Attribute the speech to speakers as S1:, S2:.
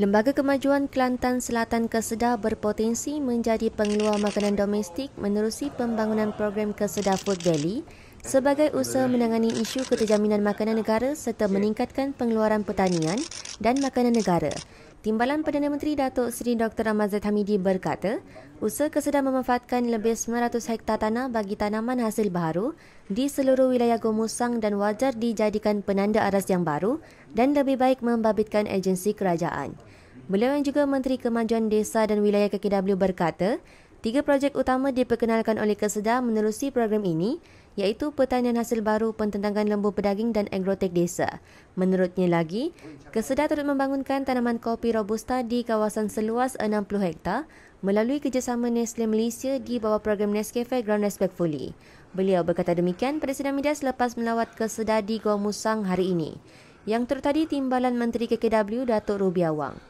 S1: Lembaga Kemajuan Kelantan Selatan Kesedah berpotensi menjadi pengeluar makanan domestik menerusi pembangunan program Kesedah Food Valley sebagai usaha menangani isu keterjaminan makanan negara serta meningkatkan pengeluaran pertanian dan makanan negara. Timbalan Perdana Menteri Datuk Seri Dr. Ahmad Hamidi berkata, usaha kesedar memanfaatkan lebih 900 hektar tanah bagi tanaman hasil baru di seluruh wilayah Gomusang dan wajar dijadikan penanda aras yang baru dan lebih baik membabitkan agensi kerajaan. Beliau yang juga Menteri Kemajuan Desa dan Wilayah KKW berkata, tiga projek utama diperkenalkan oleh Kesedar menerusi program ini iaitu pertanian hasil baru, pententangan lembu pedaging dan agrotek desa. Menurutnya lagi, Kesedar turut membangunkan tanaman kopi robusta di kawasan seluas 60 hektar melalui kerjasama Nestle Malaysia di bawah program Nescafe Ground Respectfully. Beliau berkata demikian pada sidang media selepas melawat Kesedar di Gua Musang hari ini yang terjadi timbalan Menteri KKW Datuk Ruby Awang.